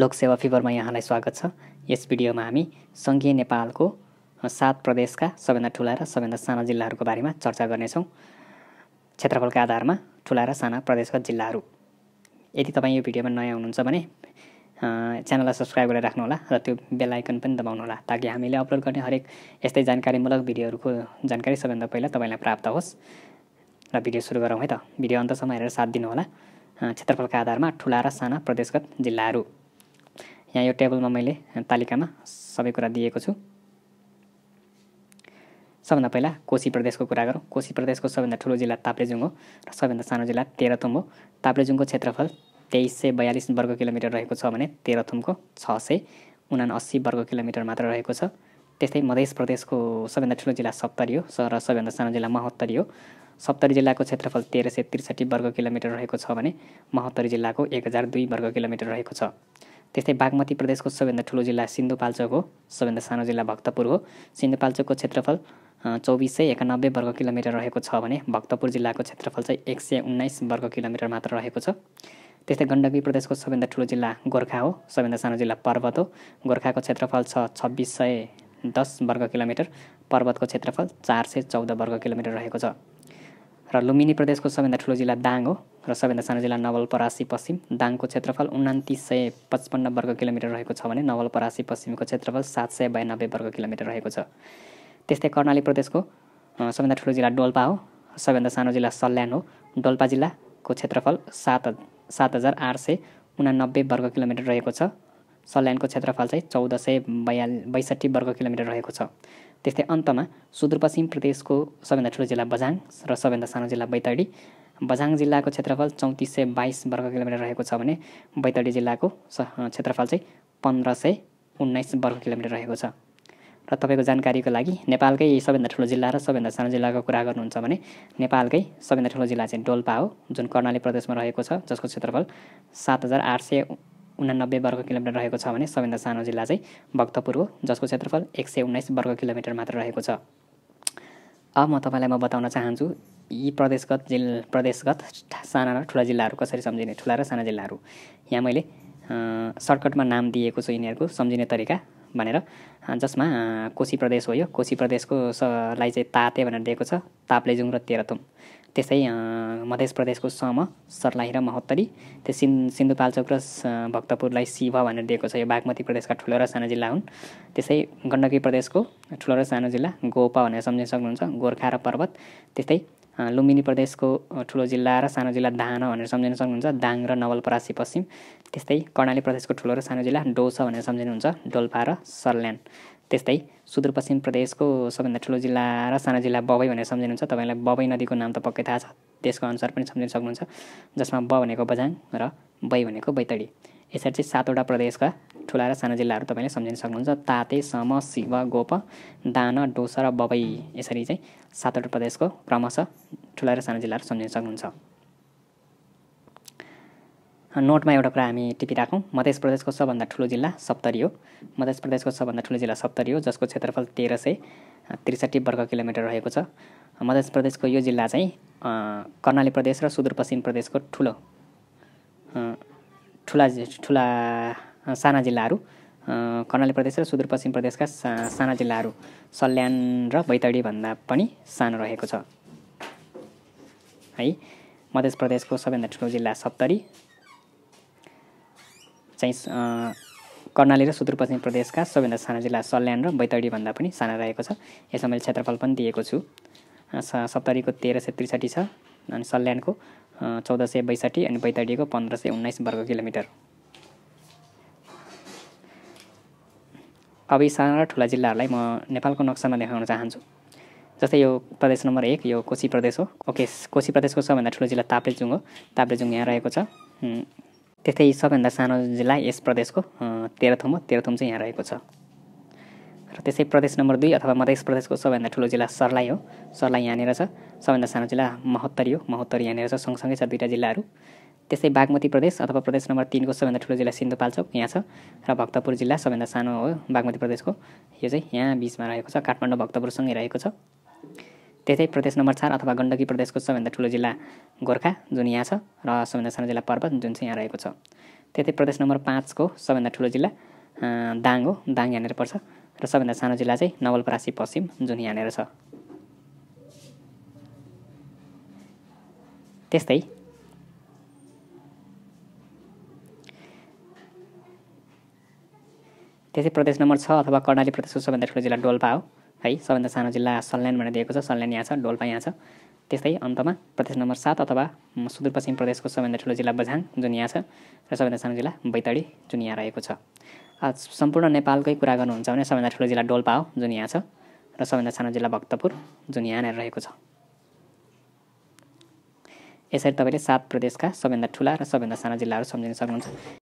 लोकसेवा फिभरमा यहाँलाई स्वागत छ यस भिडियोमा हामी सङ्घीय नेपालको सात प्रदेशका सबैभन्दा ठुला र सबैभन्दा साना जिल्लाहरूको बारेमा चर्चा गर्नेछौँ क्षेत्रफलका आधारमा ठुला र साना प्रदेशका जिल्लाहरू यदि तपाईँ यो भिडियोमा नयाँ हुनुहुन्छ भने च्यानललाई सब्सक्राइब गरेर राख्नुहोला र त्यो बेल आइकन पनि दबाउनुहोला ताकि हामीले अपलोड गर्ने हरेक यस्तै जानकारीमूलक भिडियोहरूको जानकारी सबैभन्दा पहिला तपाईँलाई प्राप्त होस् र भिडियो सुरु गरौँ है त भिडियो अन्तसम्म हेरेर साथ दिनुहोला क्षेत्रफलका आधारमा ठुला र साना प्रदेशगत जिल्लाहरू यहाँ यो टेबलमा मैले तालिकामा सबै कुरा दिएको छु सबभन्दा पहिला कोशी प्रदेशको कुरा गरौँ कोशी प्रदेशको सबभन्दा ठुलो जिल्ला ताप्लेजुङ हो र सबैभन्दा सानो जिल्ला तेह्रथुम हो ताप्लेजुङको क्षेत्रफल तेइस सय बयालिस वर्ग किलोमिटर रहेको छ भने तेह्रथुमको छ सय उनाअस्सी वर्ग किलोमिटर मात्र रहेको छ त्यस्तै मधेस प्रदेशको सबैभन्दा ठुलो जिल्ला सप्तरी हो र सबैभन्दा सानो जिल्ला महोत्तरी हो सप्तरी जिल्लाको क्षेत्रफल तेह्र सय त्रिसठी वर्ग किलोमिटर रहेको छ भने महोत्तरी जिल्लाको एक हजार दुई वर्ग किलोमिटर रहेको छ त्यस्तै बागमती प्रदेशको सबैभन्दा ठुलो जिल्ला सिन्धुपाल्चोक हो सबैभन्दा सानो जिल्ला भक्तपुर हो सिन्धुपाल्चोकको क्षेत्रफल चौबिस सय एकानब्बे वर्ग किलोमिटर रहेको छ भने भक्तपुर जिल्लाको क्षेत्रफल चाहिँ एक सय उन्नाइस वर्ग किलोमिटर मात्र रहेको छ त्यस्तै गण्डकी प्रदेशको सबैभन्दा ठुलो जिल्ला गोर्खा हो सबैभन्दा सानो जिल्ला पर्वत हो गोर्खाको क्षेत्रफल छ छब्बिस सय दस वर्ग किलोमिटर पर्वतको क्षेत्रफल चार सय चौध वर्ग किलोमिटर रहेको छ र लुम्बिनी प्रदेशको सबैभन्दा ठुलो जिल्ला दाङ हो र सबैभन्दा सानो जिल्ला नवलपरासी पश्चिम दाङको क्षेत्रफल उन्तिस सय पचपन्न वर्ग किलोमिटर रहेको छ भने नवलपरासी पश्चिमको क्षेत्रफल सात सय बयानब्बे वर्ग किलोमिटर रहेको छ त्यस्तै कर्णाली प्रदेशको सबैभन्दा ठुलो जिल्ला डोल्पा हो सबैभन्दा सानो जिल्ला सल्यान हो डोल्पा जिल्लाको क्षेत्रफल सात सात हजार आठ सय उनानब्बे वर्ग किलोमिटर रहेको छ सल्यानको क्षेत्रफल चाहिँ चौध सय बयाल बैसठी वर्ग किलोमिटर रहेको छ त्यस्तै अन्तमा सुदूरपश्चिम प्रदेशको सबैभन्दा ठुलो जिल्ला बझाङ र सबैभन्दा सानो जिल्ला बैतडी बझाङ जिल्लाको क्षेत्रफल चौतिस सय बाइस वर्ग किलोमिटर रहेको छ भने बैतडी जिल्लाको क्षेत्रफल चाहिँ पन्ध्र सय उन्नाइस वर्ग किलोमिटर रहेको छ र तपाईँको जानकारीको लागि नेपालकै सबैभन्दा ठुलो जिल्ला र सबैभन्दा सानो जिल्लाको कुरा गर्नुहुन्छ भने नेपालकै सबैभन्दा ठुलो जिल्ला चाहिँ डोल्पा हो जुन कर्णाली प्रदेशमा रहेको छ जसको क्षेत्रफल सात हजार आठ सय उनानब्बे वर्ग किलोमिटर रहेको छ भने सबैभन्दा सानो जिल्ला चाहिँ भक्तपुर हो जसको क्षेत्रफल एक सय उन्नाइस वर्ग किलोमिटर मात्र रहेको छ अब म तपाईँलाई म बताउन चाहन्छु यी प्रदेशगत जिल् प्रदेशगत साना र ठुला जिल्लाहरू कसरी सम्झिने ठुला र साना जिल्लाहरू यहाँ मैले सर्टकटमा नाम दिएको छु यिनीहरूको सम्झिने तरिका भनेर जसमा कोशी प्रदेश हो यो कोशी प्रदेशको सलाई चाहिँ ताते भनेर दिएको छ ताप्लेजुङ र तेह्रथुम त्यसै मध्य प्रदेशको सम सर्लाही र महोत्तरी त्यो सिन् सिन्धुपाल्चोक र भक्तपुरलाई शिव भनेर दिएको छ यो बागमती प्रदेशका ठुलो र सानो जिल्ला हुन् त्यसै गण्डकी प्रदेशको ठुलो र सानो जिल्ला गोपा भनेर सम्झिन सक्नुहुन्छ गोर्खा र पर्वत त्यस्तै लुम्बिनी प्रदेशको ठुलो जिल्ला र सानो जिल्ला दान भनेर सम्झिन सक्नुहुन्छ दाङ र नवलपरासी पश्चिम त्यस्तै कर्णाली प्रदेशको ठुलो र सानो जिल्ला डोसा भनेर सम्झिनुहुन्छ डोल्पा र सल्यान त्यस्तै सुदूरपश्चिम प्रदेशको सबभन्दा ठुलो जिल्ला र साना जिल्ला बबई भनेर सम्झिनुहुन्छ तपाईँलाई बबई नदीको नाम त पक्कै थाहा छ त्यसको अनुसार पनि सम्झिन सक्नुहुन्छ जसमा ब भनेको बझाङ र बै भनेको बैतडी यसरी चाहिँ सातवटा प्रदेशका ठुला र साना जिल्लाहरू तपाईँले सम्झिन सक्नुहुन्छ ताते सम शिव गोप दान डोसा र बबई यसरी चाहिँ सातवटा प्रदेशको क्रमशः ठुला र साना जिल्लाहरू सम्झिन सक्नुहुन्छ नोटमा एउटा कुरा हामी टिपिराखौँ मध्य प्रदेशको सबभन्दा ठुलो जिल्ला सप्तरी हो मध्य प्रदेशको सबभन्दा ठुलो जिल्ला सप्तरी हो जसको क्षेत्रफल तेह्र सय त्रिसठी वर्ग किलोमिटर रहेको छ मध्य प्रदेशको यो जिल्ला चाहिँ कर्णाली प्रदेश र सुदूरपश्चिम प्रदेशको ठुलो ठुला ठुला साना जिल्लाहरू कर्णाली प्रदेश र सुदूरपश्चिम प्रदेशका सा साना जिल्लाहरू सल्यान र बैतडी भन्दा पनि सानो रहेको छ है मध्य प्रदेशको सबैभन्दा ठुलो जिल्ला सप्तरी चाहिँ कर्णाली र सुदूरपश्चिम प्रदेशका सबैभन्दा साना जिल्ला सल्यान र बैतडीभन्दा पनि साना रहेको छ यसमा मैले क्षेत्रफल पनि दिएको छु सप्तरीको तेह्र सय त्रिसठी छ अनि सल्यानको चौध सय बैसठी अनि बैतडीको पन्ध्र सय उन्नाइस वर्ग किलोमिटर अब यी साना र ठुला जिल्लाहरूलाई म नेपालको नक्सामा देखाउन चाहन्छु जस्तै यो प्रदेश नम्बर एक यो कोशी प्रदेश हो ओके कोशी प्रदेशको सबैभन्दा ठुलो जिल्ला ताप्लेजुङ हो ताप्लेजुङ यहाँ रहेको छ त्यस्तै सबैभन्दा सानो जिल्ला यस प्रदेशको तेह्रथुम हो तेह्रथुम चाहिँ यहाँ रहेको छ र त्यसै प्रदेश नम्बर दुई अथवा मध्य प्रदेशको सबैभन्दा ठुलो जिल्ला सर्लाई हो सर्लाई यहाँनिर छ सबैभन्दा सानो जिल्ला महोत्तरी हो महोत्तरी यहाँनिर छ सँगसँगै छ दुईवटा जिल्लाहरू त्यस्तै बागमती प्रदेश अथवा प्रदेश नम्बर तिनको सबैभन्दा ठुलो जिल्ला सिन्धुपाल्चोक यहाँ छ र भक्तपुर जिल्ला सबैभन्दा सानो हो बागमती प्रदेशको यो चाहिँ यहाँ बिचमा रहेको छ काठमाडौँ भक्तपुरसँगै रहेको छ त्यतै प्रदेश नम्बर चार अथवा गण्डकी प्रदेशको सबैभन्दा ठुलो जिल्ला गोर्खा जुन यहाँ छ र सबैभन्दा सानो जिल्ला पर्वत जुन चाहिँ यहाँ रहेको छ त्यतै प्रदेश नम्बर पाँचको सबैभन्दा ठुलो जिल्ला दाङ हो दाङ यहाँनिर पर्छ र सबैभन्दा सानो जिल्ला चाहिँ नवलपरासी पश्चिम जुन यहाँनिर छ त्यस्तै त्यस्तै प्रदेश नम्बर छ अथवा कर्णाली प्रदेशको सबैभन्दा ठुलो जिल्ला डोल्पा हो है सबभन्दा सानो जिल्ला सल्यान भनेर दिएको छ सल्यान यहाँ छ डोल्पा यहाँ छ त्यस्तै अन्तमा प्रदेश नम्बर सात अथवा सुदूरपश्चिम प्रदेशको सबभन्दा ठुलो जिल्ला बझाङ जुन यहाँ छ र सबभन्दा सानो जिल्ला बैतडी जुन यहाँ रहेको छ सम्पूर्ण नेपालकै कुरा गर्नुहुन्छ भने सबभन्दा ठुलो जिल्ला डोल्पा हो जुन यहाँ छ र सबभन्दा सानो जिल्ला भक्तपुर जुन यहाँनिर रहेको छ यसरी तपाईँले सात प्रदेशका सबभन्दा ठुला र सबभन्दा सानो जिल्लाहरू सम्झिन सक्नुहुन्छ